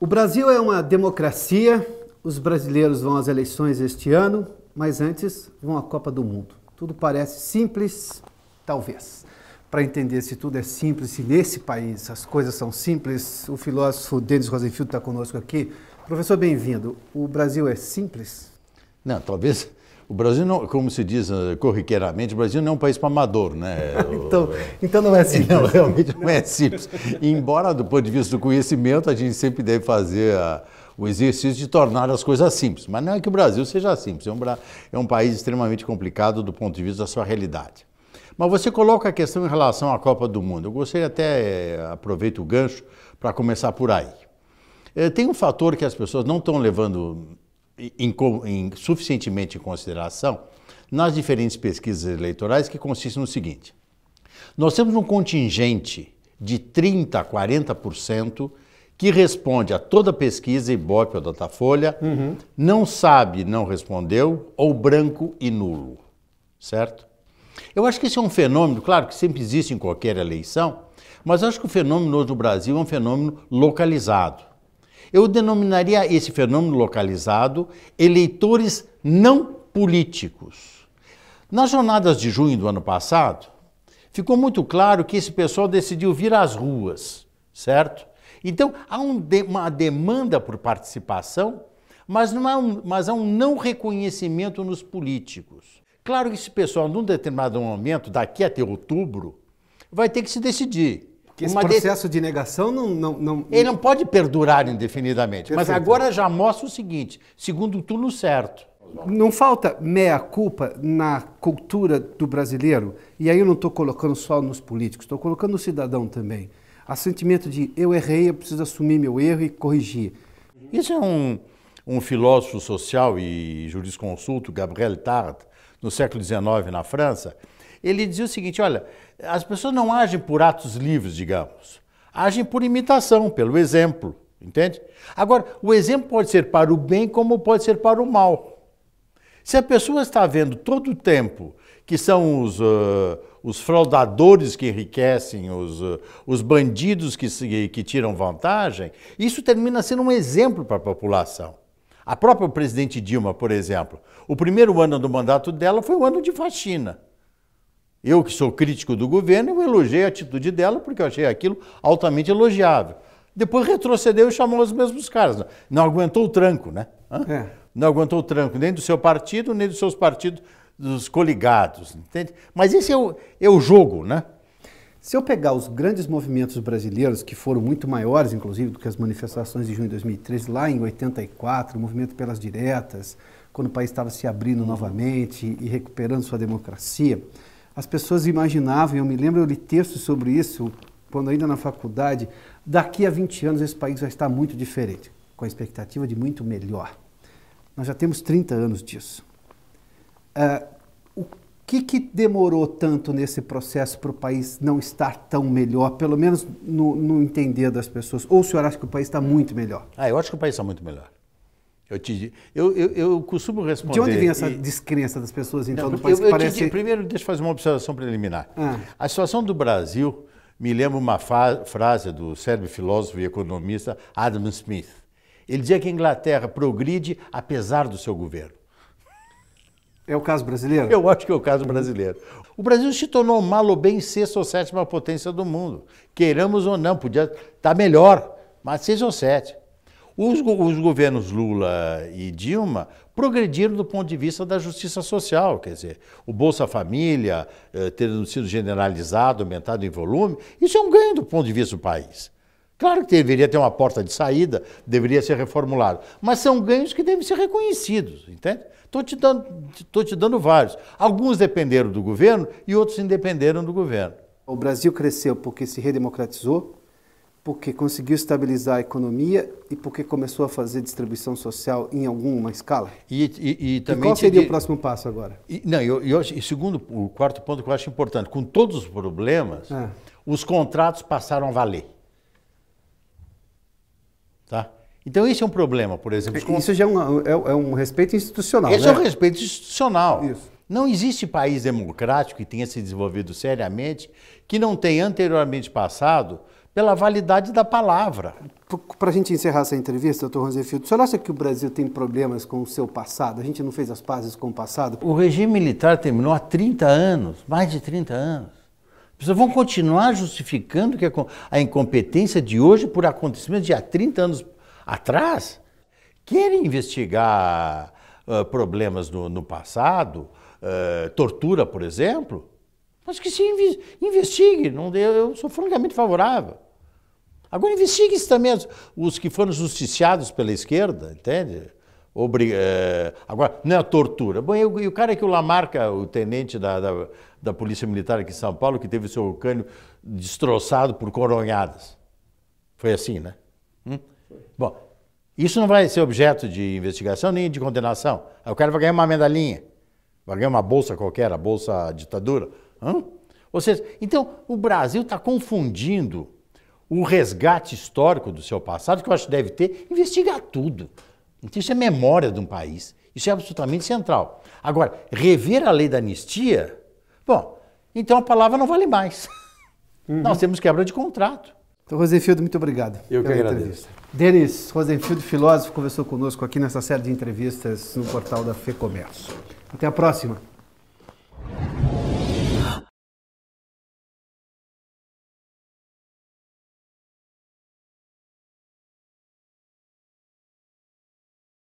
O Brasil é uma democracia, os brasileiros vão às eleições este ano, mas antes vão à Copa do Mundo. Tudo parece simples, talvez. Para entender se tudo é simples, se nesse país as coisas são simples, o filósofo Denis Rosenfield está conosco aqui. Professor, bem-vindo. O Brasil é simples? Não, talvez o Brasil, não, como se diz eh, corriqueiramente, o Brasil não é um país para amador, né? então, então não é simples. Não, realmente não é simples. Embora, do ponto de vista do conhecimento, a gente sempre deve fazer a, ah, o exercício de tornar as coisas simples. Mas não é que o Brasil seja simples, é um, é um país extremamente complicado do ponto de vista da sua realidade. Mas você coloca a questão em relação à Copa do Mundo. Eu gostaria até, é, aproveito o gancho, para começar por aí. É, tem um fator que as pessoas não estão levando em, em, suficientemente em consideração nas diferentes pesquisas eleitorais, que consiste no seguinte: nós temos um contingente de 30% a 40% que responde a toda pesquisa, Ibope ou Datafolha, uhum. não sabe, não respondeu, ou branco e nulo, certo? Eu acho que esse é um fenômeno, claro que sempre existe em qualquer eleição, mas acho que o fenômeno hoje no Brasil é um fenômeno localizado. Eu denominaria esse fenômeno localizado eleitores não políticos. Nas jornadas de junho do ano passado, ficou muito claro que esse pessoal decidiu vir às ruas, certo? Então, há um de, uma demanda por participação, mas, não há um, mas há um não reconhecimento nos políticos. Claro que esse pessoal, num determinado momento, daqui até outubro, vai ter que se decidir. Que esse processo de... de negação não, não, não, Ele não pode perdurar indefinidamente. Perfeito. Mas agora já mostra o seguinte: segundo turno certo. Não falta meia-culpa na cultura do brasileiro, e aí eu não estou colocando só nos políticos, estou colocando no cidadão também. O sentimento de eu errei, eu preciso assumir meu erro e corrigir. Isso é um, um filósofo social e jurisconsulto, Gabriel Tard, no século XIX na França, ele dizia o seguinte: olha, as pessoas não agem por atos livres, digamos, agem por imitação, pelo exemplo, entende? Agora, o exemplo pode ser para o bem como pode ser para o mal. Se a pessoa está vendo todo o tempo que são os, uh, os fraudadores que enriquecem, os, uh, os bandidos que, que tiram vantagem, isso termina sendo um exemplo para a população. A própria presidente Dilma, por exemplo, o primeiro ano do mandato dela foi um ano de faxina. Eu, que sou crítico do governo, eu elogiei a atitude dela porque eu achei aquilo altamente elogiável. Depois retrocedeu e chamou os mesmos caras. Né? Não aguentou o tranco, né? É. Não aguentou o tranco, nem do seu partido, nem dos seus partidos dos coligados. Entende? Mas esse é o, é o jogo, né? Se eu pegar os grandes movimentos brasileiros, que foram muito maiores, inclusive, do que as manifestações de junho de 2013, lá em 84, o movimento pelas diretas, quando o país estava se abrindo novamente e recuperando sua democracia, as pessoas imaginavam, eu me lembro de textos sobre isso, quando ainda na faculdade, daqui a 20 anos esse país vai estar muito diferente, com a expectativa de muito melhor. Nós já temos 30 anos disso. É, o que, que demorou tanto nesse processo para o país não estar tão melhor, pelo menos no, no entender das pessoas? Ou o senhor acha que o país está muito melhor? Ah, eu acho que o país está muito melhor. Eu, te, eu, eu, eu, costumo responder. De onde vem essa e... descrença das pessoas então Não, todo país? Eu, parece... Te, primeiro, deixa eu fazer uma observação preliminar. Ah. A situação do Brasil me lembra uma frase do cérebro filósofo e economista Adam Smith. Ele dizia que a Inglaterra progride apesar do seu governo. É o caso brasileiro? Eu acho que é o caso brasileiro. O Brasil se tornou mal ou bem sexta ou sétima potência do mundo. Queiramos ou não, podia estar melhor, mas seis ou sete. Os, os, governos Lula e Dilma progrediram do ponto de vista da justiça social, quer dizer, o Bolsa Família eh, tendo sido generalizado, aumentado em volume, isso é um ganho do ponto de vista do país. Claro que deveria ter uma porta de saída, deveria ser reformulado, mas são ganhos que devem ser reconhecidos, entende? Estou te, dando, tô te dando vários. Alguns dependeram do governo e outros independeram do governo. O Brasil cresceu porque se redemocratizou, porque conseguiu estabilizar a economia e porque começou a fazer distribuição social em alguma escala? E, e, e também e qual seria o próximo passo agora? E, não, eu, eu, e segundo, o quarto ponto que eu acho importante, com todos os problemas, é. os contratos passaram a valer. Tá? Então esse é um problema, por exemplo. Cont... Isso já é um, é, é um respeito institucional, Esse é né? é um respeito institucional. Isso. Não existe país democrático que tenha se desenvolvido seriamente que não tenha anteriormente passado pela validade da palavra. Para a gente encerrar essa entrevista, doutor Rosenfield, o senhor acha que o Brasil tem problemas com o seu passado? A gente não fez as pazes com o passado? O regime militar terminou há 30 anos, mais de 30 anos. As pessoas vão continuar justificando que a incompetência de hoje por acontecimentos de há 30 anos atrás. Querem investigar uh, problemas no, no passado, uh, tortura, por exemplo, mas que se investigue. Não, eu sou francamente favorável. Agora investigue isso também, os, os que foram justiciados pela esquerda, entende? Obrig... É, eh, agora, não é tortura. Bom, e, o, cara que o Lamarca, o tenente da, da, da, Polícia Militar aqui em São Paulo, que teve o seu cânio destroçado por coronhadas. Foi assim, né? Hum? Bom, isso não vai ser objeto de investigação nem de condenação. Aí o cara vai ganhar uma medalhinha, vai ganhar uma bolsa qualquer, a bolsa ditadura. Ou seja, então o Brasil está confundindo um resgate histórico do seu passado, que eu acho que deve ter, investigar tudo. Então, isso é memória de um país. Isso é absolutamente central. Agora, rever a lei da anistia, bom, então a palavra não vale mais. Uhum. Nós temos quebra de contrato. Então, Rosenfield, muito obrigado. Eu que agradeço. Entrevista. Denis Rosenfield, filósofo, conversou conosco aqui nessa série de entrevistas no portal da Fê Comércio. Até a próxima.